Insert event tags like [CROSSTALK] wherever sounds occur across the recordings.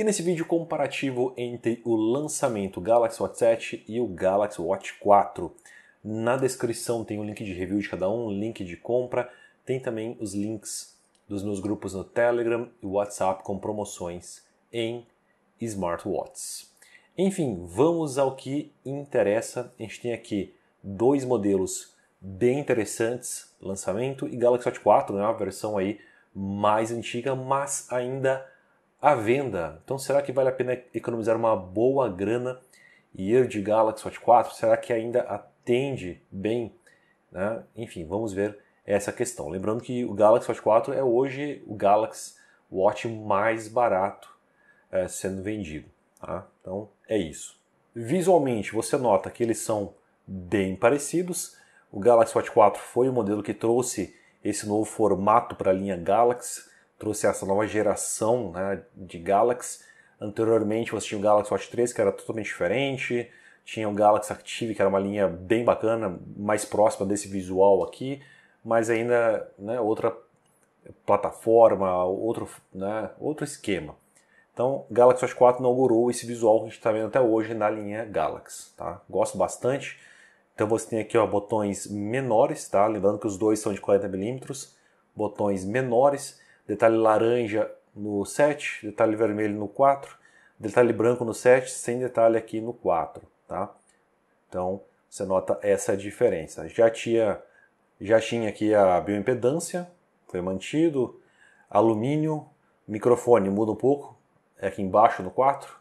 E nesse vídeo comparativo entre o lançamento Galaxy Watch 7 e o Galaxy Watch 4. Na descrição tem o um link de review de cada um, link de compra, tem também os links dos meus grupos no Telegram e WhatsApp com promoções em smartwatches. Enfim, vamos ao que interessa. A gente tem aqui dois modelos bem interessantes, lançamento e Galaxy Watch 4, né, versão aí mais antiga, mas ainda à venda. Então será que vale a pena economizar uma boa grana e ir de Galaxy Watch 4? Será que ainda atende bem? Né? Enfim, vamos ver essa questão. Lembrando que o Galaxy Watch 4 é hoje o Galaxy Watch mais barato é, sendo vendido. Tá? Então é isso. Visualmente você nota que eles são bem parecidos. O Galaxy Watch 4 foi o modelo que trouxe esse novo formato para a linha Galaxy trouxe essa nova geração né, de Galaxy. Anteriormente você tinha o Galaxy Watch 3, que era totalmente diferente, tinha o Galaxy Active, que era uma linha bem bacana, mais próxima desse visual aqui, mas ainda né, outra plataforma, outro, né, outro esquema. Então, Galaxy Watch 4 inaugurou esse visual que a gente está vendo até hoje na linha Galaxy. Tá? Gosto bastante. Então você tem aqui ó, botões menores, tá? lembrando que os dois são de 40mm, botões menores, detalhe laranja no 7, detalhe vermelho no 4, detalhe branco no 7, sem detalhe aqui no 4, tá? Então, você nota essa diferença. Já tinha, já tinha aqui a bioimpedância, foi mantido, alumínio, microfone muda um pouco, é aqui embaixo no 4,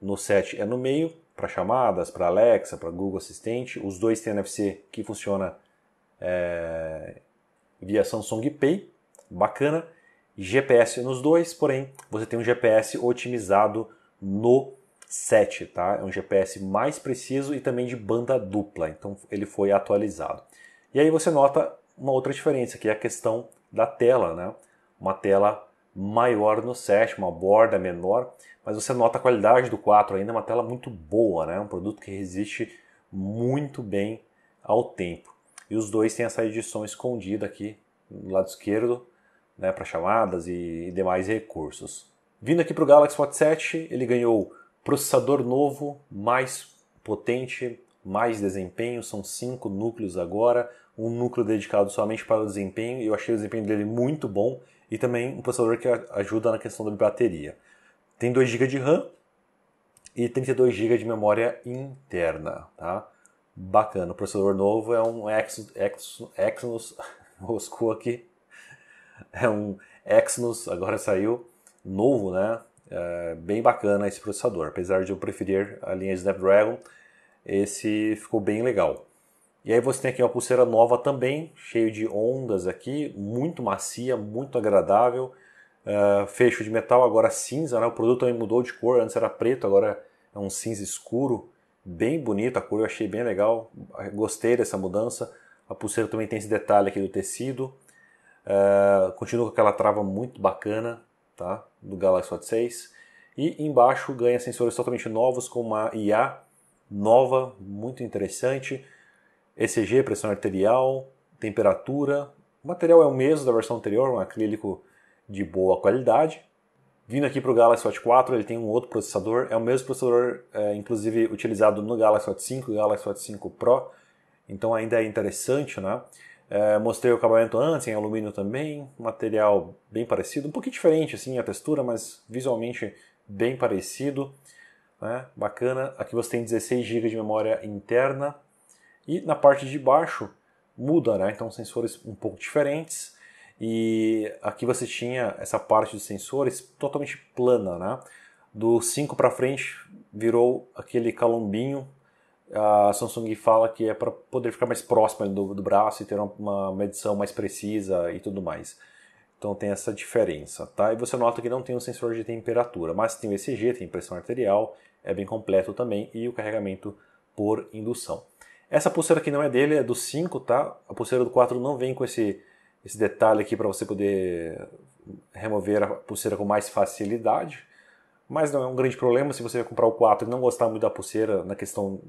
no 7 é no meio, para chamadas, para Alexa, para Google Assistente, os dois têm NFC que funciona é, via Samsung Pay, bacana. GPS nos dois, porém você tem um GPS otimizado no 7, tá? É um GPS mais preciso e também de banda dupla, então ele foi atualizado. E aí você nota uma outra diferença, que é a questão da tela, né? Uma tela maior no 7, uma borda menor, mas você nota a qualidade do 4 ainda, é uma tela muito boa, né? Um produto que resiste muito bem ao tempo. E os dois têm a saída de som escondida aqui do lado esquerdo, né, para chamadas e, e demais recursos. Vindo aqui para o Galaxy Watch 7, ele ganhou processador novo, mais potente, mais desempenho, são cinco núcleos agora, um núcleo dedicado somente para o desempenho, eu achei o desempenho dele muito bom, e também um processador que ajuda na questão da bateria. Tem 2 GB de RAM e 32 GB de memória interna, tá? Bacana, o processador novo é um Exynos, Exynos, [LAUGHS] Exynos aqui, [LAUGHS] é um Exynos, agora saiu, novo, né? É, bem bacana esse processador. Apesar de eu preferir a linha Snapdragon, esse ficou bem legal. E aí você tem aqui uma pulseira nova também, cheio de ondas aqui, muito macia, muito agradável. Uh, fecho de metal, agora cinza, né? O produto também mudou de cor, antes era preto, agora é um cinza escuro. Bem bonito a cor, eu achei bem legal. Gostei dessa mudança. A pulseira também tem esse detalhe aqui do tecido. Uh, continua com aquela trava muito bacana, tá? Do Galaxy Watch 6. E embaixo ganha sensores totalmente novos com uma IA nova, muito interessante. ECG, pressão arterial, temperatura. O material é o mesmo da versão anterior, um acrílico de boa qualidade. Vindo aqui para o Galaxy Watch 4, ele tem um outro processador, é o mesmo processador, é, inclusive, utilizado no Galaxy Watch 5 e Galaxy Watch 5 Pro, então ainda é interessante, né? É, mostrei o acabamento antes em alumínio também, material bem parecido, um pouquinho diferente assim a textura, mas visualmente bem parecido. Né? Bacana. Aqui você tem 16 GB de memória interna e na parte de baixo muda, né? então sensores um pouco diferentes. E aqui você tinha essa parte dos sensores totalmente plana, né? Do 5 para frente virou aquele calombinho a Samsung fala que é para poder ficar mais próxima do, do braço e ter uma medição mais precisa e tudo mais. Então tem essa diferença, tá? E você nota que não tem um sensor de temperatura, mas tem o ECG, tem pressão arterial, é bem completo também e o carregamento por indução. Essa pulseira aqui não é dele, é do 5, tá? A pulseira do 4 não vem com esse, esse detalhe aqui para você poder remover a pulseira com mais facilidade, mas não é um grande problema se você comprar o 4 e não gostar muito da pulseira na questão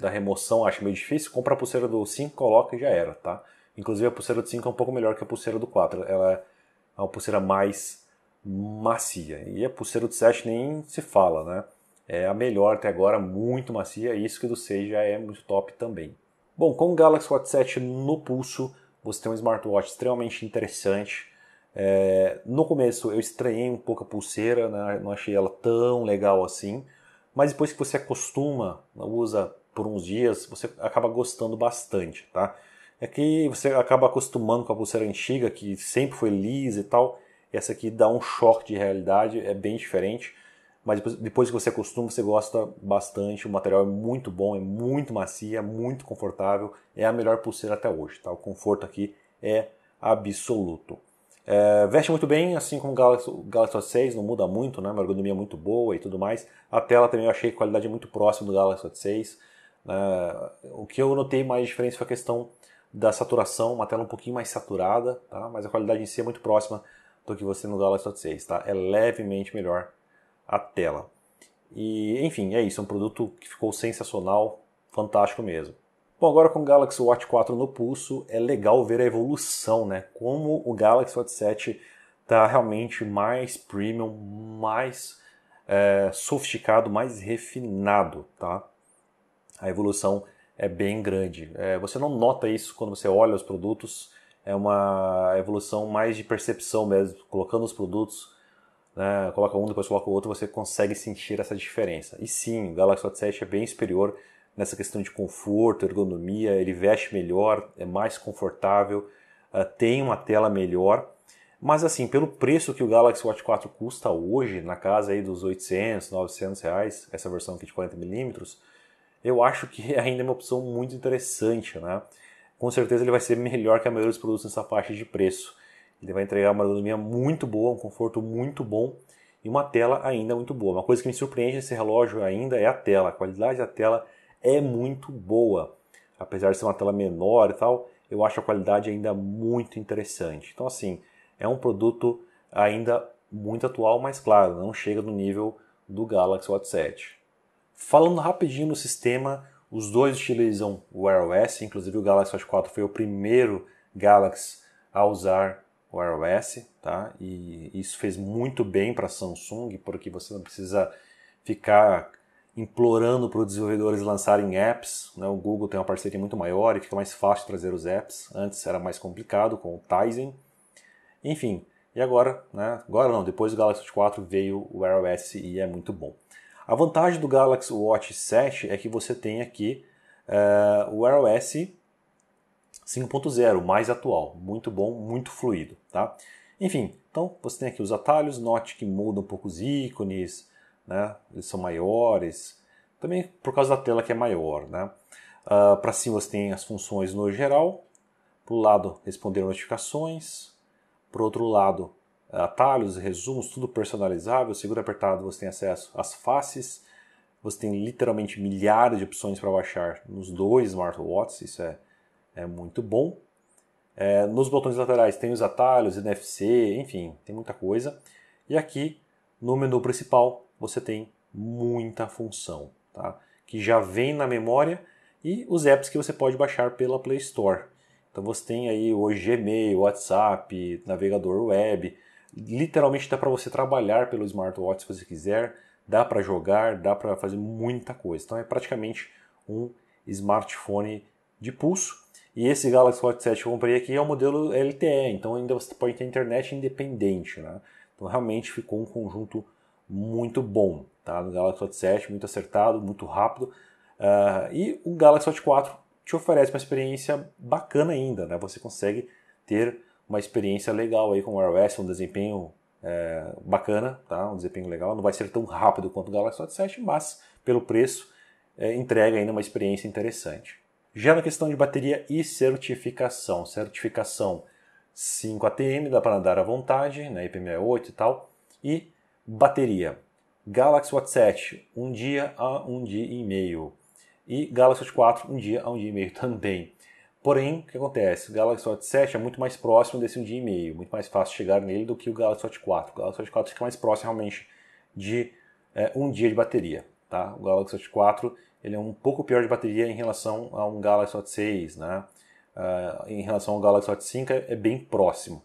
da remoção acho meio difícil, compra a pulseira do 5, coloca e já era, tá? Inclusive a pulseira do 5 é um pouco melhor que a pulseira do 4. Ela é uma pulseira mais macia. E a pulseira do 7 nem se fala, né? É a melhor até agora, muito macia. E isso que do 6 já é muito top também. Bom, com o Galaxy Watch 7 no pulso, você tem um smartwatch extremamente interessante. É, no começo eu estranhei um pouco a pulseira, né? não achei ela tão legal assim. Mas depois que você acostuma, usa por uns dias, você acaba gostando bastante, tá? É que você acaba acostumando com a pulseira antiga, que sempre foi lisa e tal. Essa aqui dá um choque de realidade, é bem diferente. Mas depois que você acostuma, você gosta bastante. O material é muito bom, é muito macia, é muito confortável. É a melhor pulseira até hoje, tá? O conforto aqui é absoluto. É, veste muito bem, assim como o Galaxy, Galaxy 6, não muda muito, né? É uma ergonomia muito boa e tudo mais. A tela também eu achei qualidade muito próxima do Galaxy 6. Né? o que eu notei mais diferença foi a questão da saturação, uma tela um pouquinho mais saturada, tá? mas a qualidade em si é muito próxima do que você no Galaxy Note 6. Tá? É levemente melhor a tela. E enfim, é isso, é um produto que ficou sensacional, fantástico mesmo. Bom, agora com o Galaxy Watch 4 no pulso, é legal ver a evolução, né? Como o Galaxy Watch 7 está realmente mais premium, mais é, sofisticado, mais refinado, tá? a evolução é bem grande. É, você não nota isso quando você olha os produtos, é uma evolução mais de percepção mesmo, colocando os produtos, né, coloca um, depois coloca o outro, você consegue sentir essa diferença. E sim, o Galaxy Watch 7 é bem superior nessa questão de conforto, ergonomia, ele veste melhor, é mais confortável, uh, tem uma tela melhor, mas assim, pelo preço que o Galaxy Watch 4 custa hoje, na casa aí dos 800, 900 reais, essa versão aqui de 40mm, eu acho que [LAUGHS] ainda é uma opção muito interessante, né? Com certeza ele vai ser melhor que a maioria dos produtos nessa faixa de preço. Ele vai entregar uma ergonomia muito boa, um conforto muito bom e uma tela ainda muito boa. Uma coisa que me surpreende nesse relógio ainda é a tela. A qualidade da tela é muito boa. Apesar de ser uma tela menor e tal, eu acho a qualidade ainda muito interessante. Então, assim, é um produto ainda muito atual, mas claro, não chega no nível do Galaxy Watch 7. Falando rapidinho no sistema, os dois utilizam o Wear OS, inclusive o Galaxy Watch 4 foi o primeiro Galaxy a usar o Wear OS, tá? E isso fez muito bem para a Samsung, porque você não precisa ficar implorando para os desenvolvedores lançarem apps, né? O Google tem uma parceria muito maior e fica mais fácil trazer os apps. Antes era mais complicado com o Tizen. Enfim, e agora, né? Agora não, depois do Galaxy s 4 veio o Wear OS e é muito bom. A vantagem do Galaxy Watch 7 é que você tem aqui uh, o iOS 5.0, mais atual, muito bom, muito fluido, tá? Enfim, então você tem aqui os atalhos, note que muda um pouco os ícones, né? Eles são maiores, também por causa da tela que é maior, né? Uh, ah, para cima você tem as funções no geral, para o lado responder notificações, para outro lado eh, atalhos, resumos, tudo personalizável. Segura apertado você tem acesso às faces. Você tem literalmente milhares de opções para baixar nos dois smartwatches, isso é, é muito bom. É, nos botões laterais tem os atalhos, NFC, enfim, tem muita coisa. E aqui no menu principal você tem muita função, tá? que já vem na memória e os apps que você pode baixar pela Play Store. Então você tem aí o Gmail, WhatsApp, navegador web, Literalmente dá para você trabalhar pelo smartwatch se você quiser, dá para jogar, dá para fazer muita coisa. Então é praticamente um smartphone de pulso. E esse Galaxy Watch 7 que eu comprei aqui é o modelo LTE, então ainda você pode ter internet independente, né? Então realmente ficou um conjunto muito bom, tá? No Galaxy Watch 7, muito acertado, muito rápido. Uh, e o Galaxy Watch 4 te oferece uma experiência bacana ainda, né? Você consegue ter uma experiência legal aí com o iOS, um desempenho é, bacana, tá? um desempenho legal. Não vai ser tão rápido quanto o Galaxy Watch 7, mas pelo preço é, entrega ainda uma experiência interessante. Já na questão de bateria e certificação, certificação 5 ATM, dá para andar à vontade, na né, IP68 e tal, e bateria. Galaxy Watch 7, um dia a um dia e meio. E Galaxy Watch 4, um dia a um dia e meio [LAUGHS] também. Porém, o que acontece? O Galaxy Watch 7 é muito mais próximo desse um dia e meio, muito mais fácil chegar nele do que o Galaxy Watch 4. O Galaxy Watch 4 fica mais próximo realmente de é, um dia de bateria. Tá? O Galaxy Watch 4 ele é um pouco pior de bateria em relação a um Galaxy Watch 6. Né? Uh, em relação ao Galaxy Watch 5 é bem próximo.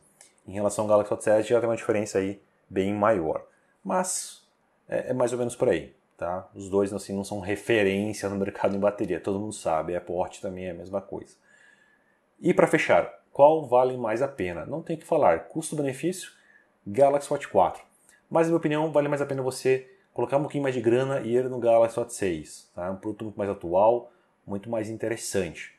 Em relação ao Galaxy Watch 7 já tem uma diferença aí bem maior. Mas é, é mais ou menos por aí. Tá? Os dois assim, não são referência no mercado em bateria, todo mundo sabe. A Apple também é a mesma coisa. E para fechar, qual vale mais a pena? Não tem que falar, custo-benefício, Galaxy Watch 4. Mas, na minha opinião, vale mais a pena você colocar um pouquinho mais de grana e ir no Galaxy Watch 6. Tá? É um produto muito mais atual, muito mais interessante.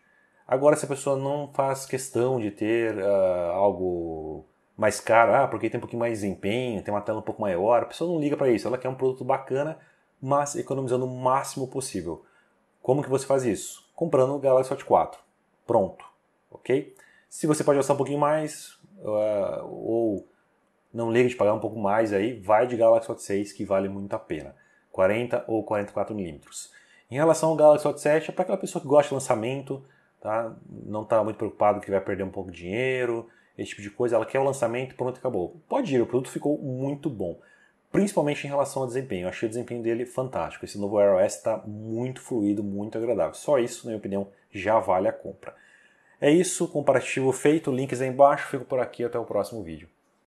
Agora, se a pessoa não faz questão de ter uh, algo mais caro, ah, porque tem um pouquinho mais de desempenho, tem uma tela um pouco maior, a pessoa não liga para isso. Ela quer um produto bacana, mas economizando o máximo possível. Como que você faz isso? Comprando o Galaxy Watch 4. Pronto ok? Se você pode gastar um pouquinho mais uh, ou não liga de pagar um pouco mais aí, vai de Galaxy s 6 que vale muito a pena, 40 ou 44mm. Em relação ao Galaxy s 7, é para aquela pessoa que gosta de lançamento, tá? não está muito preocupado que vai perder um pouco de dinheiro, esse tipo de coisa, ela quer o lançamento pronto, acabou. Pode ir, o produto ficou muito bom, principalmente em relação ao desempenho. Eu achei o desempenho dele fantástico. Esse novo iOS está muito fluido, muito agradável. Só isso, na minha opinião, já vale a compra. É isso, comparativo feito, links aí embaixo, fico por aqui, até o próximo vídeo.